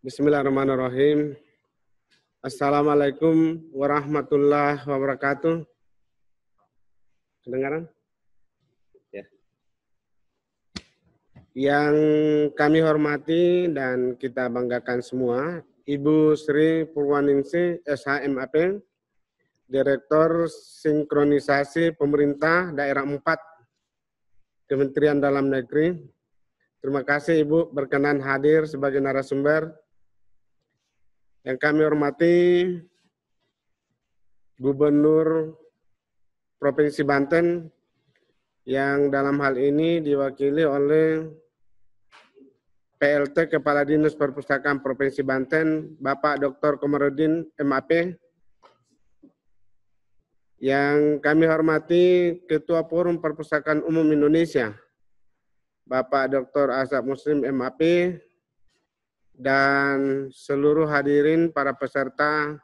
Bismillahirrahmanirrahim. Assalamualaikum warahmatullahi wabarakatuh. Kedengaran? Ya. Yang kami hormati dan kita banggakan semua, Ibu Sri Purwaningsih SHMAP, Direktur Sinkronisasi Pemerintah Daerah 4 Kementerian Dalam Negeri. Terima kasih Ibu berkenan hadir sebagai narasumber yang kami hormati Gubernur Provinsi Banten yang dalam hal ini diwakili oleh PLT Kepala Dinas Perpustakaan Provinsi Banten Bapak Dr. Komarudin MAP yang kami hormati Ketua Forum Perpustakaan Umum Indonesia Bapak Dr. Asap Muslim MAP dan seluruh hadirin para peserta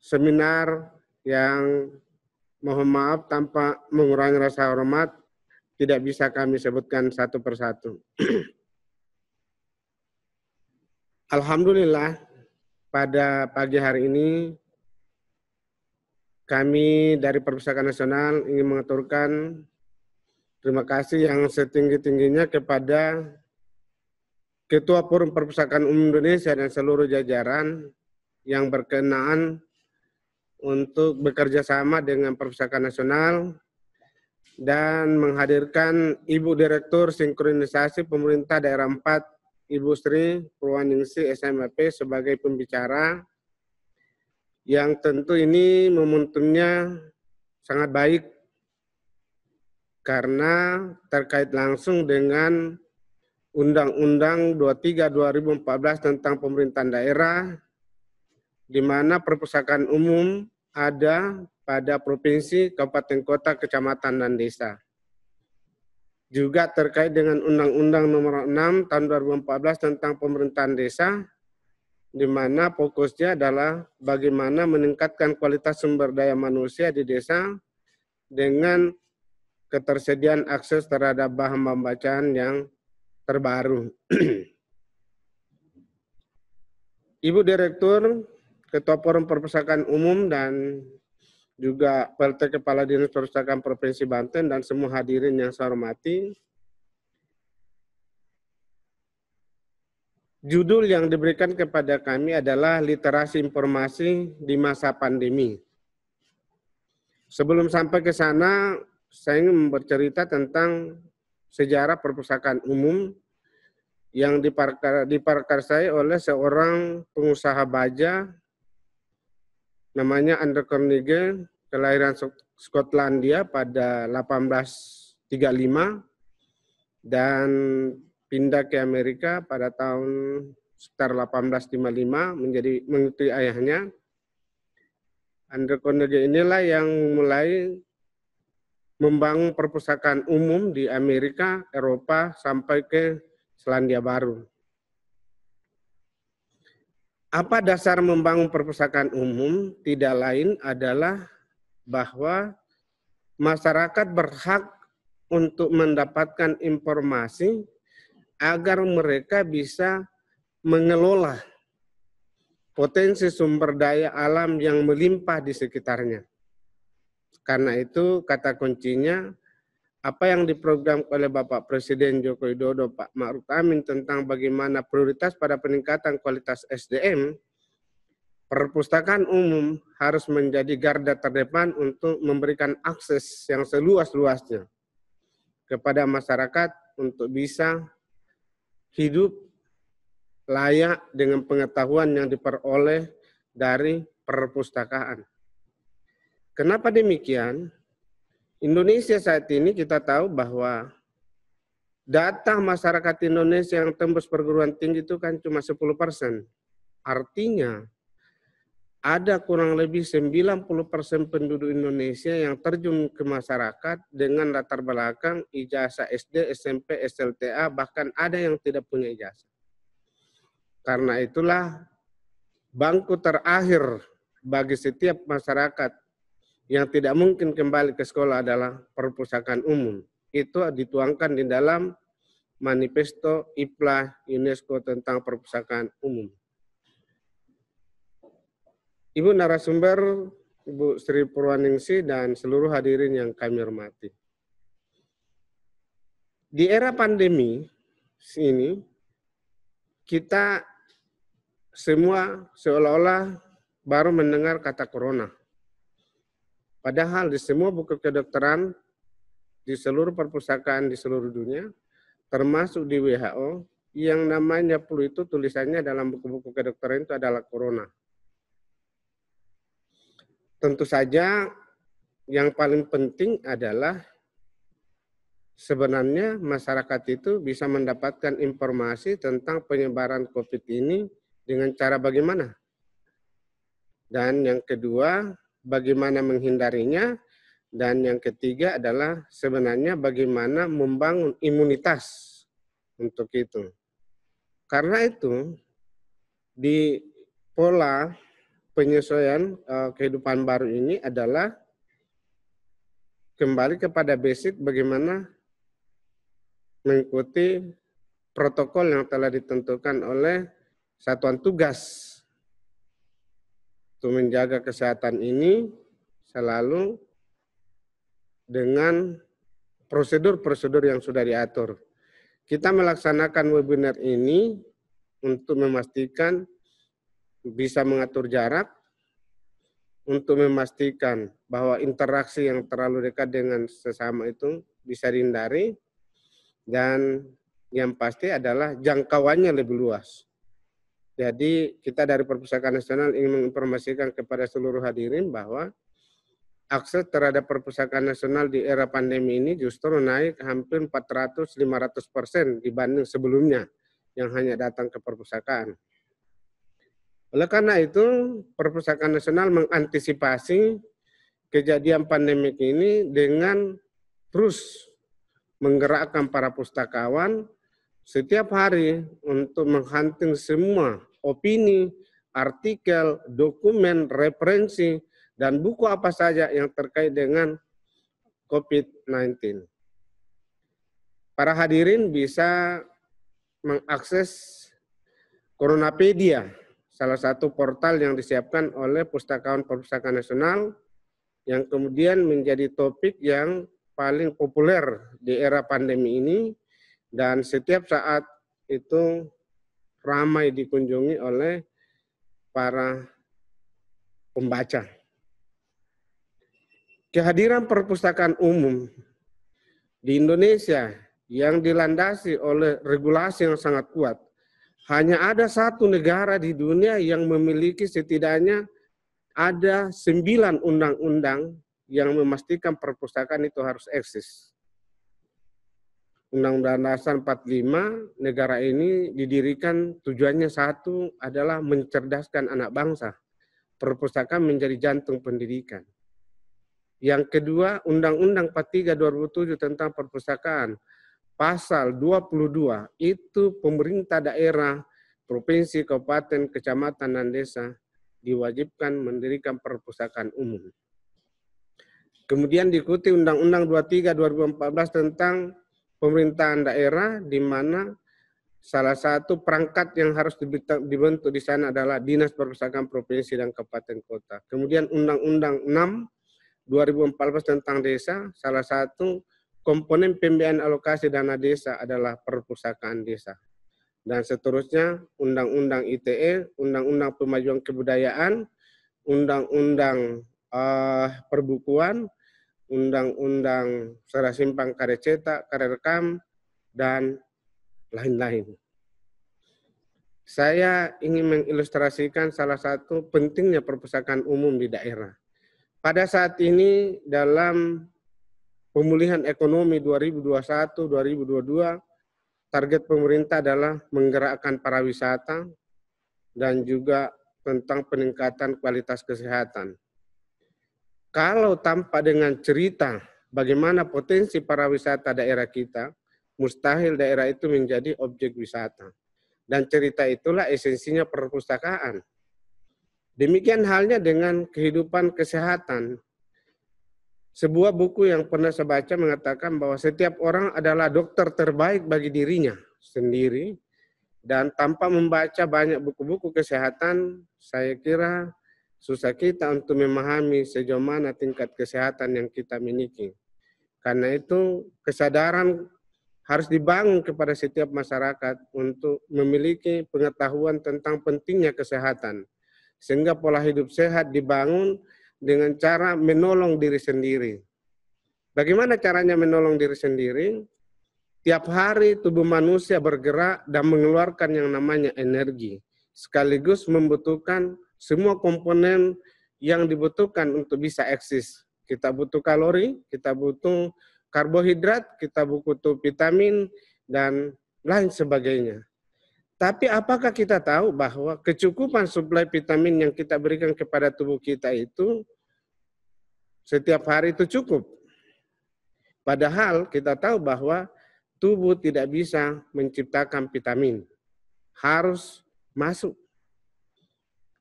seminar yang mohon maaf tanpa mengurangi rasa hormat tidak bisa kami sebutkan satu persatu. Alhamdulillah pada pagi hari ini kami dari Perpustakaan Nasional ingin mengaturkan terima kasih yang setinggi-tingginya kepada Ketua Forum Perpustakaan Umum Indonesia dan seluruh jajaran yang berkenaan untuk bekerja sama dengan Perpustakaan Nasional dan menghadirkan Ibu Direktur Sinkronisasi Pemerintah Daerah 4 Ibu Sri Purwaningsi SMP sebagai pembicara yang tentu ini momentumnya sangat baik karena terkait langsung dengan Undang-Undang 23 2014 tentang pemerintahan daerah di mana perpustakaan umum ada pada provinsi, kabupaten kota, kecamatan dan desa. Juga terkait dengan Undang-Undang Nomor 6 Tahun 2014 tentang Pemerintahan Desa di mana fokusnya adalah bagaimana meningkatkan kualitas sumber daya manusia di desa dengan ketersediaan akses terhadap bahan pembacaan yang terbaru. Ibu Direktur, Ketua Forum Perpustakaan Umum dan juga PLT Kepala Dinas Perpustakaan Provinsi Banten dan semua hadirin yang saya hormati. Judul yang diberikan kepada kami adalah literasi informasi di masa pandemi. Sebelum sampai ke sana, saya ingin bercerita tentang sejarah perpustakaan umum yang diparkar, diparkarsai oleh seorang pengusaha baja namanya Andrew Carnegie kelahiran Skotlandia pada 1835 dan pindah ke Amerika pada tahun sekitar 1855 menjadi mengikuti ayahnya. Andrew Carnegie inilah yang mulai membangun perpustakaan umum di Amerika, Eropa, sampai ke Selandia Baru. Apa dasar membangun perpustakaan umum? Tidak lain adalah bahwa masyarakat berhak untuk mendapatkan informasi agar mereka bisa mengelola potensi sumber daya alam yang melimpah di sekitarnya. Karena itu kata kuncinya apa yang diprogram oleh Bapak Presiden Joko Widodo, Pak Ma'ruf Amin tentang bagaimana prioritas pada peningkatan kualitas SDM, perpustakaan umum harus menjadi garda terdepan untuk memberikan akses yang seluas-luasnya kepada masyarakat untuk bisa hidup layak dengan pengetahuan yang diperoleh dari perpustakaan. Kenapa demikian? Indonesia saat ini kita tahu bahwa data masyarakat Indonesia yang tembus perguruan tinggi itu kan cuma 10 persen. Artinya ada kurang lebih 90 persen penduduk Indonesia yang terjun ke masyarakat dengan latar belakang ijazah SD, SMP, SLTA, bahkan ada yang tidak punya ijazah. Karena itulah bangku terakhir bagi setiap masyarakat yang tidak mungkin kembali ke sekolah adalah perpustakaan umum. Itu dituangkan di dalam manifesto IPLA UNESCO tentang perpustakaan umum. Ibu narasumber, Ibu Sri Purwaningsi dan seluruh hadirin yang kami hormati. Di era pandemi ini, kita semua seolah-olah baru mendengar kata corona Padahal di semua buku kedokteran di seluruh perpustakaan di seluruh dunia, termasuk di WHO, yang namanya flu itu tulisannya dalam buku-buku kedokteran itu adalah corona. Tentu saja yang paling penting adalah sebenarnya masyarakat itu bisa mendapatkan informasi tentang penyebaran COVID ini dengan cara bagaimana. Dan yang kedua, bagaimana menghindarinya, dan yang ketiga adalah sebenarnya bagaimana membangun imunitas untuk itu. Karena itu, di pola penyesuaian uh, kehidupan baru ini adalah kembali kepada basic bagaimana mengikuti protokol yang telah ditentukan oleh satuan tugas untuk menjaga kesehatan ini selalu dengan prosedur-prosedur yang sudah diatur. Kita melaksanakan webinar ini untuk memastikan bisa mengatur jarak, untuk memastikan bahwa interaksi yang terlalu dekat dengan sesama itu bisa dihindari, dan yang pasti adalah jangkauannya lebih luas. Jadi kita dari Perpustakaan Nasional ingin menginformasikan kepada seluruh hadirin bahwa akses terhadap perpustakaan nasional di era pandemi ini justru naik hampir 400-500 persen dibanding sebelumnya yang hanya datang ke perpustakaan. Oleh karena itu, Perpustakaan Nasional mengantisipasi kejadian pandemik ini dengan terus menggerakkan para pustakawan setiap hari untuk menghunting semua opini, artikel, dokumen, referensi, dan buku apa saja yang terkait dengan COVID-19. Para hadirin bisa mengakses Coronapedia, salah satu portal yang disiapkan oleh Pustakawan Perpustakaan Nasional yang kemudian menjadi topik yang paling populer di era pandemi ini dan setiap saat itu ramai dikunjungi oleh para pembaca. Kehadiran perpustakaan umum di Indonesia yang dilandasi oleh regulasi yang sangat kuat, hanya ada satu negara di dunia yang memiliki setidaknya ada sembilan undang-undang yang memastikan perpustakaan itu harus eksis. Undang-Undang Dasar 45 negara ini didirikan tujuannya satu adalah mencerdaskan anak bangsa. Perpustakaan menjadi jantung pendidikan. Yang kedua, Undang-Undang 43 2007 tentang perpustakaan pasal 22 itu pemerintah daerah, provinsi, kabupaten, kecamatan dan desa diwajibkan mendirikan perpustakaan umum. Kemudian diikuti Undang-Undang 23 2014 tentang pemerintahan daerah di mana salah satu perangkat yang harus dibentuk di sana adalah Dinas Perpustakaan Provinsi dan Kabupaten Kota. Kemudian Undang-Undang 6 2014 tentang desa, salah satu komponen pembiayaan alokasi dana desa adalah perpustakaan desa. Dan seterusnya, Undang-Undang ITE, Undang-Undang Pemajuan Kebudayaan, Undang-Undang uh, Perbukuan, undang-undang secara simpang karya cetak, karya rekam, dan lain-lain. Saya ingin mengilustrasikan salah satu pentingnya perpustakaan umum di daerah. Pada saat ini dalam pemulihan ekonomi 2021-2022, target pemerintah adalah menggerakkan para wisata dan juga tentang peningkatan kualitas kesehatan. Kalau tanpa dengan cerita bagaimana potensi para wisata daerah kita, mustahil daerah itu menjadi objek wisata. Dan cerita itulah esensinya perpustakaan. Demikian halnya dengan kehidupan kesehatan. Sebuah buku yang pernah saya baca mengatakan bahwa setiap orang adalah dokter terbaik bagi dirinya sendiri dan tanpa membaca banyak buku-buku kesehatan, saya kira Susah kita untuk memahami sejauh mana tingkat kesehatan yang kita miliki. Karena itu kesadaran harus dibangun kepada setiap masyarakat untuk memiliki pengetahuan tentang pentingnya kesehatan. Sehingga pola hidup sehat dibangun dengan cara menolong diri sendiri. Bagaimana caranya menolong diri sendiri? Tiap hari tubuh manusia bergerak dan mengeluarkan yang namanya energi, sekaligus membutuhkan semua komponen yang dibutuhkan untuk bisa eksis. Kita butuh kalori, kita butuh karbohidrat, kita butuh vitamin, dan lain sebagainya. Tapi apakah kita tahu bahwa kecukupan suplai vitamin yang kita berikan kepada tubuh kita itu setiap hari itu cukup? Padahal kita tahu bahwa tubuh tidak bisa menciptakan vitamin. Harus masuk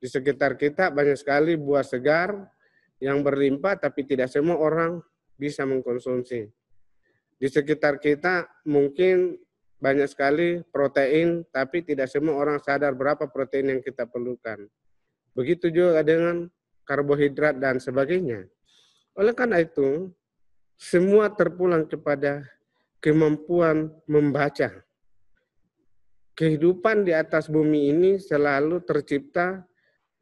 di sekitar kita banyak sekali buah segar yang berlimpah tapi tidak semua orang bisa mengkonsumsi. Di sekitar kita mungkin banyak sekali protein tapi tidak semua orang sadar berapa protein yang kita perlukan. Begitu juga dengan karbohidrat dan sebagainya. Oleh karena itu, semua terpulang kepada kemampuan membaca. Kehidupan di atas bumi ini selalu tercipta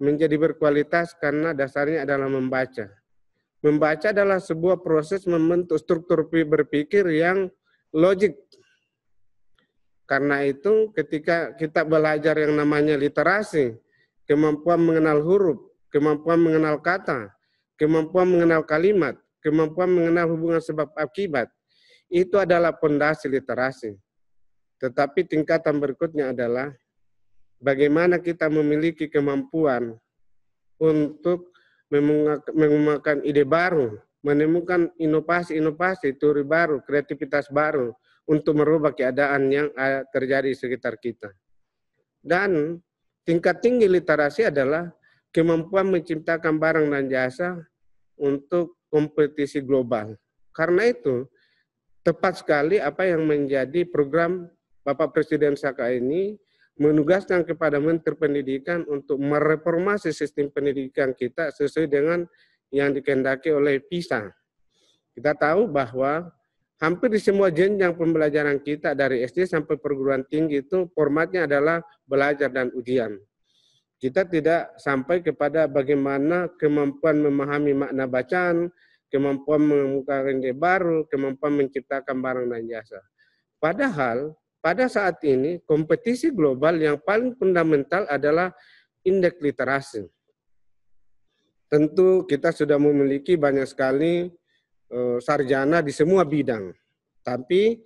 menjadi berkualitas karena dasarnya adalah membaca. Membaca adalah sebuah proses membentuk struktur berpikir yang logik. Karena itu ketika kita belajar yang namanya literasi, kemampuan mengenal huruf, kemampuan mengenal kata, kemampuan mengenal kalimat, kemampuan mengenal hubungan sebab akibat, itu adalah pondasi literasi. Tetapi tingkatan berikutnya adalah bagaimana kita memiliki kemampuan untuk mengembangkan ide baru, menemukan inovasi-inovasi, teori baru, kreativitas baru untuk merubah keadaan yang eh, terjadi di sekitar kita. Dan tingkat tinggi literasi adalah kemampuan menciptakan barang dan jasa untuk kompetisi global. Karena itu, tepat sekali apa yang menjadi program Bapak Presiden Saka ini menugaskan kepada Menteri Pendidikan untuk mereformasi sistem pendidikan kita sesuai dengan yang dikendaki oleh PISA. Kita tahu bahwa hampir di semua jenjang pembelajaran kita dari SD sampai perguruan tinggi itu formatnya adalah belajar dan ujian. Kita tidak sampai kepada bagaimana kemampuan memahami makna bacaan, kemampuan membuka ide baru, kemampuan menciptakan barang dan jasa. Padahal pada saat ini kompetisi global yang paling fundamental adalah indeks literasi. Tentu kita sudah memiliki banyak sekali eh, sarjana di semua bidang, tapi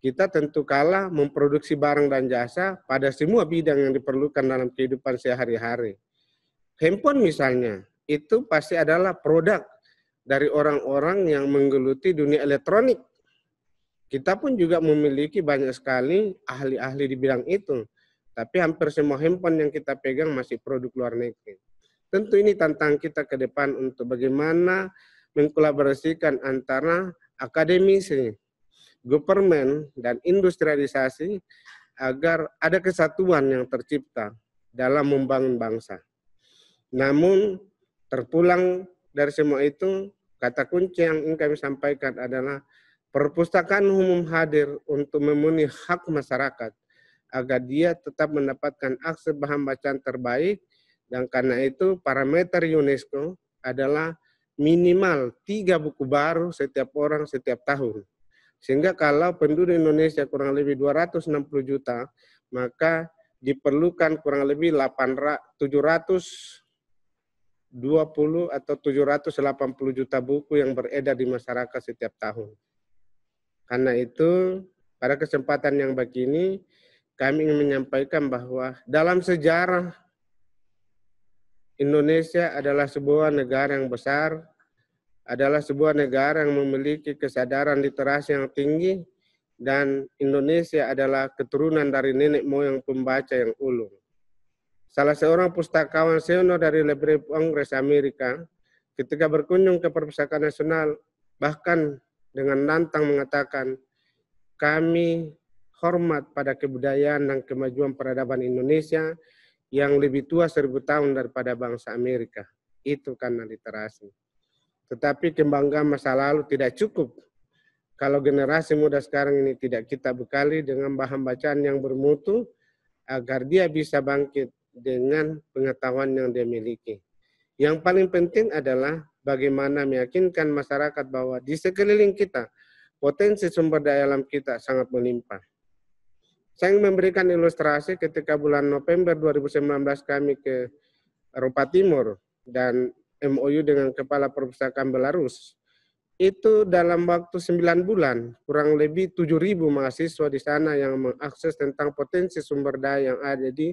kita tentu kalah memproduksi barang dan jasa pada semua bidang yang diperlukan dalam kehidupan sehari-hari. Handphone misalnya, itu pasti adalah produk dari orang-orang yang menggeluti dunia elektronik kita pun juga memiliki banyak sekali ahli-ahli di bidang itu. Tapi hampir semua handphone yang kita pegang masih produk luar negeri. Tentu ini tantang kita ke depan untuk bagaimana mengkolaborasikan antara akademisi, government, dan industrialisasi agar ada kesatuan yang tercipta dalam membangun bangsa. Namun terpulang dari semua itu, kata kunci yang ingin kami sampaikan adalah Perpustakaan umum hadir untuk memenuhi hak masyarakat agar dia tetap mendapatkan akses bahan bacaan terbaik dan karena itu parameter UNESCO adalah minimal tiga buku baru setiap orang setiap tahun. Sehingga kalau penduduk Indonesia kurang lebih 260 juta, maka diperlukan kurang lebih 800, 720 atau 780 juta buku yang beredar di masyarakat setiap tahun. Karena itu, pada kesempatan yang baik ini, kami ingin menyampaikan bahwa dalam sejarah Indonesia adalah sebuah negara yang besar, adalah sebuah negara yang memiliki kesadaran literasi yang tinggi, dan Indonesia adalah keturunan dari nenek moyang pembaca yang ulung. Salah seorang pustakawan senior dari Library Congress Amerika, ketika berkunjung ke Perpustakaan Nasional, bahkan dengan lantang mengatakan, kami hormat pada kebudayaan dan kemajuan peradaban Indonesia yang lebih tua seribu tahun daripada bangsa Amerika. Itu karena literasi. Tetapi kebanggaan masa lalu tidak cukup kalau generasi muda sekarang ini tidak kita bekali dengan bahan bacaan yang bermutu agar dia bisa bangkit dengan pengetahuan yang dia miliki. Yang paling penting adalah bagaimana meyakinkan masyarakat bahwa di sekeliling kita potensi sumber daya alam kita sangat melimpah. Saya ingin memberikan ilustrasi ketika bulan November 2019 kami ke Eropa Timur dan MOU dengan Kepala Perpustakaan Belarus. Itu dalam waktu 9 bulan, kurang lebih 7.000 mahasiswa di sana yang mengakses tentang potensi sumber daya yang ada di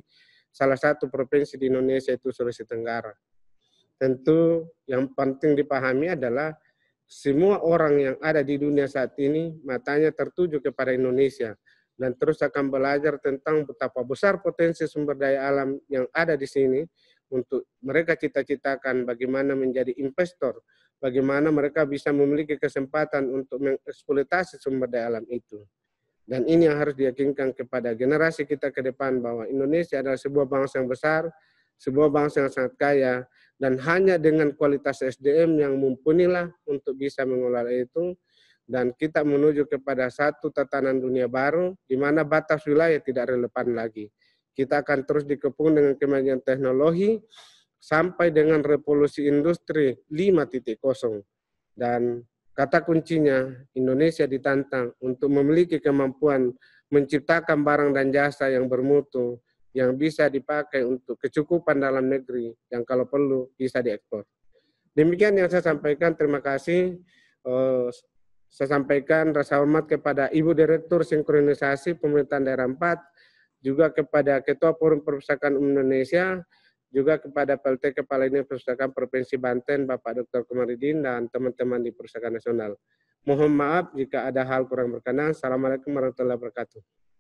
salah satu provinsi di Indonesia itu Sulawesi Tenggara tentu yang penting dipahami adalah semua orang yang ada di dunia saat ini matanya tertuju kepada Indonesia dan terus akan belajar tentang betapa besar potensi sumber daya alam yang ada di sini untuk mereka cita-citakan bagaimana menjadi investor, bagaimana mereka bisa memiliki kesempatan untuk mengeksploitasi sumber daya alam itu. Dan ini yang harus diyakinkan kepada generasi kita ke depan bahwa Indonesia adalah sebuah bangsa yang besar, sebuah bangsa yang sangat kaya dan hanya dengan kualitas SDM yang mumpunilah untuk bisa mengelola itu dan kita menuju kepada satu tatanan dunia baru di mana batas wilayah tidak relevan lagi. Kita akan terus dikepung dengan kemajuan teknologi sampai dengan revolusi industri 5.0 dan kata kuncinya Indonesia ditantang untuk memiliki kemampuan menciptakan barang dan jasa yang bermutu yang bisa dipakai untuk kecukupan dalam negeri yang kalau perlu bisa diekspor. Demikian yang saya sampaikan. Terima kasih. Eh, saya sampaikan rasa hormat kepada Ibu Direktur Sinkronisasi Pemerintahan Daerah 4, juga kepada Ketua Forum Perpustakaan Indonesia, juga kepada PLT Kepala Ini Perpustakaan Provinsi Banten, Bapak Dr. Kemaridin, dan teman-teman di Perpustakaan Nasional. Mohon maaf jika ada hal kurang berkenan. Assalamualaikum warahmatullahi wabarakatuh.